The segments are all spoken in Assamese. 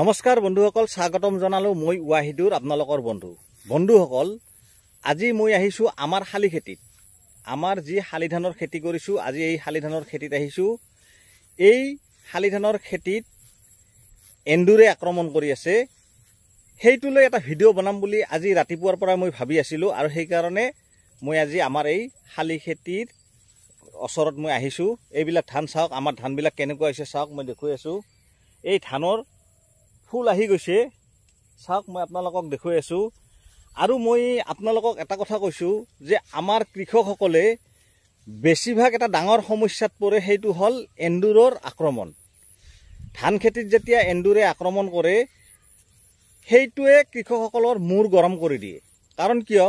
নমস্কাৰ বন্ধুসকল স্বাগতম জনালো মই ৱাহিদুৰ আপোনালোকৰ বন্ধু বন্ধুসকল আজি মই আহিছোঁ আমাৰ শালি খেতিত আমাৰ যি শালি ধানৰ খেতি কৰিছোঁ আজি এই শালি ধানৰ খেতিত আহিছোঁ এই শালি ধানৰ খেতিত এন্দুৰে আক্ৰমণ কৰি আছে সেইটো লৈ এটা ভিডিঅ' বনাম বুলি আজি ৰাতিপুৱাৰ পৰা মই ভাবি আছিলোঁ আৰু সেইকাৰণে মই আজি আমাৰ এই শালি খেতিৰ ওচৰত মই আহিছোঁ এইবিলাক ধান চাওক আমাৰ ধানবিলাক কেনেকুৱা হৈছে চাওক মই দেখুৱাই আছোঁ এই ধানৰ ফুল আহি গৈছে চাওক মই আপোনালোকক দেখুৱাই আছোঁ আৰু মই আপোনালোকক এটা কথা কৈছোঁ যে আমাৰ কৃষকসকলে বেছিভাগ এটা ডাঙৰ সমস্যাত পৰে সেইটো হ'ল এন্দুৰৰ আক্ৰমণ ধান খেতিত যেতিয়া এন্দুৰে আক্ৰমণ কৰে সেইটোৱে কৃষকসকলৰ মূৰ গৰম কৰি দিয়ে কাৰণ কিয়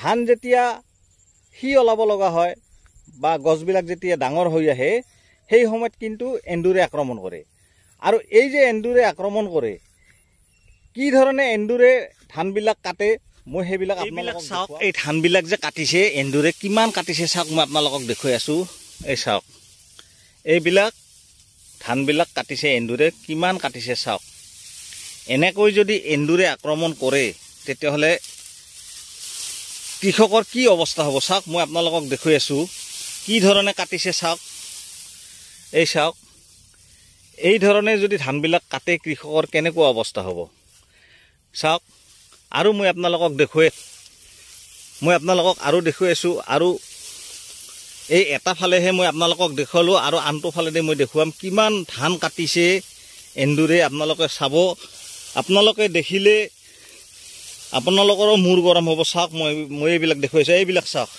ধান যেতিয়া সি ওলাব লগা হয় বা গছবিলাক যেতিয়া ডাঙৰ হৈ আহে সেই সময়ত কিন্তু এন্দুৰে আক্ৰমণ কৰে আৰু এই যে এন্দুৰে আক্ৰমণ কৰে কি ধৰণে এন্দুৰে ধানবিলাক কাটে মই সেইবিলাক আপোনালোকক চাওক এই ধানবিলাক যে কাটিছে এন্দুৰে কিমান কাটিছে চাওক মই আপোনালোকক দেখুৱাই আছোঁ এই চাওক এইবিলাক ধানবিলাক কাটিছে এন্দুৰে কিমান কাটিছে চাওক এনেকৈ যদি এন্দুৰে আক্ৰমণ কৰে তেতিয়াহ'লে কৃষকৰ কি অৱস্থা হ'ব চাওক মই আপোনালোকক দেখুৱাই আছোঁ কি ধৰণে কাটিছে চাওক এই চাওক এই ধৰনে যদি ধানবিলাক কাটে কৃষকৰ কেনেকুৱা অৱস্থা হব চাওক আৰু মই আপোনালোকক দেখুৱাই মই আপোনালোকক আৰু দেখুৱাইছোঁ আৰু এই এটা ফালেহে মই আপোনালোকক দেখুৱালোঁ আৰু আনটো ফালেদি মই দেখুৱাম কিমান ধান কাটিছে এন্দুৰে আপোনালোকে চাব আপোনালোকে দেখিলে আপোনালোকৰো মূৰ গৰম হ'ব চাওক মই মই এইবিলাক দেখুৱাইছোঁ এইবিলাক চাওক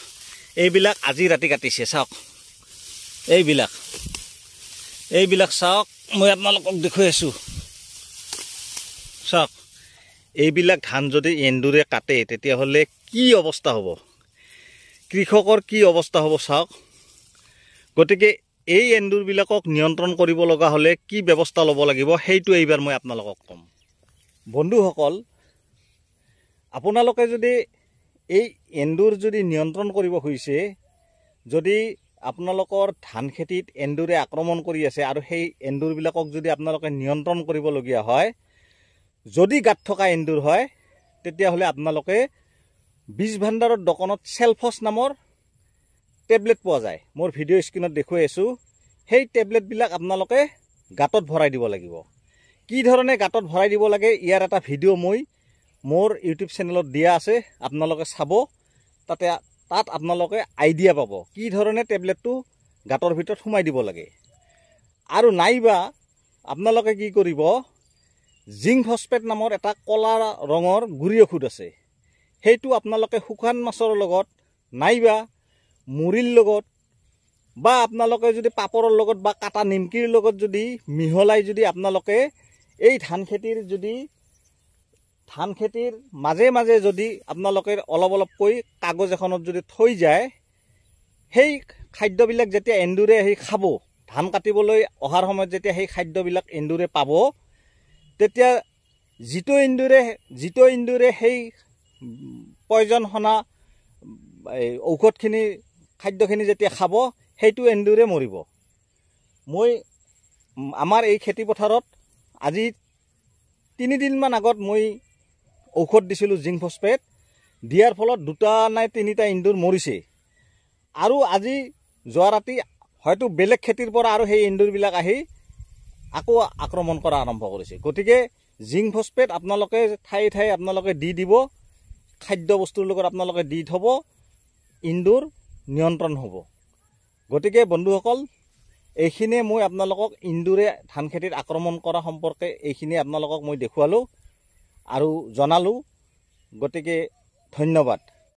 এইবিলাক আজি ৰাতি কাটিছে চাওক এইবিলাক এইবিলাক চাওক মই আপোনালোকক দেখুৱাই আছোঁ চাওক এইবিলাক ধান যদি এন্দুৰে কাটে তেতিয়াহ'লে কি অৱস্থা হ'ব কৃষকৰ কি অৱস্থা হ'ব চাওক গতিকে এই এন্দুৰবিলাকক নিয়ন্ত্ৰণ কৰিব লগা হ'লে কি ব্যৱস্থা ল'ব লাগিব সেইটো এইবাৰ মই আপোনালোকক ক'ম বন্ধুসকল আপোনালোকে যদি এই এন্দুৰ যদি নিয়ন্ত্ৰণ কৰিব খুজিছে যদি আপোনালোকৰ ধান খেতিত এন্দুৰে আক্ৰমণ কৰি আছে আৰু সেই এন্দুৰবিলাকক যদি আপোনালোকে নিয়ন্ত্ৰণ কৰিবলগীয়া হয় যদি গাঁত থকা এন্দুৰ হয় তেতিয়াহ'লে আপোনালোকে বীজ ভাণ্ডাৰৰ দোকানত চেলফছ নামৰ টেবলেট পোৱা যায় মোৰ ভিডিঅ' স্ক্ৰীণত দেখুৱাই আছোঁ সেই টেবলেটবিলাক আপোনালোকে গাঁতত ভৰাই দিব লাগিব কি ধৰণে গাঁতত ভৰাই দিব লাগে ইয়াৰ এটা ভিডিঅ' মই মোৰ ইউটিউব চেনেলত দিয়া আছে আপোনালোকে চাব তাতে তাত আপোনালোকে আইডিয়া পাব কি ধৰণে টেবলেটটো গাঁতৰ ভিতৰত সোমাই দিব লাগে আৰু নাইবা আপোনালোকে কি কৰিব জিংক হস্পেট নামৰ এটা ক'লা ৰঙৰ গুৰি ঔষধ আছে সেইটো আপোনালোকে শুকান মাছৰ লগত নাইবা মুড়িৰ লগত বা আপোনালোকে যদি পাপৰৰ লগত বা কাটা নিমকিৰ লগত যদি মিহলাই যদি আপোনালোকে এই ধান খেতিৰ যদি ধান খেতিৰ মাজে মাজে যদি আপোনালোকে অলপ অলপকৈ কাগজ এখনত যদি থৈ যায় সেই খাদ্যবিলাক যেতিয়া এন্দুৰে সেই খাব ধান কাটিবলৈ অহাৰ সময়ত যেতিয়া সেই খাদ্যবিলাক এন্দুৰে পাব তেতিয়া যিটো এন্দুৰে যিটো এন্দুৰে সেই প্ৰয়োজন শুনা এই ঔষধখিনি খাদ্যখিনি যেতিয়া খাব সেইটো এন্দুৰে মৰিব মই আমাৰ এই খেতিপথাৰত আজি তিনিদিনমান আগত মই ঔষধ দিছিলোঁ জিংক ফচফেট দিয়াৰ ফলত দুটা নাই তিনিটা ইন্দুৰ মৰিছে আৰু আজি যোৱা ৰাতি হয়তো বেলেগ খেতিৰ পৰা আৰু সেই ইন্দুৰবিলাক আহি আকৌ আক্ৰমণ কৰা আৰম্ভ কৰিছে গতিকে জিংক ফচফেট আপোনালোকে ঠায়ে ঠায়ে আপোনালোকে দি দিব খাদ্য বস্তুৰ লগত আপোনালোকে দি থ'ব ইন্দুৰ নিয়ন্ত্ৰণ হ'ব গতিকে বন্ধুসকল এইখিনিয়ে মই আপোনালোকক ইন্দুৰে ধান খেতিত আক্ৰমণ কৰা সম্পৰ্কে এইখিনিয়ে আপোনালোকক মই দেখুৱালোঁ আৰু জনালোঁ গতিকে ধন্যবাদ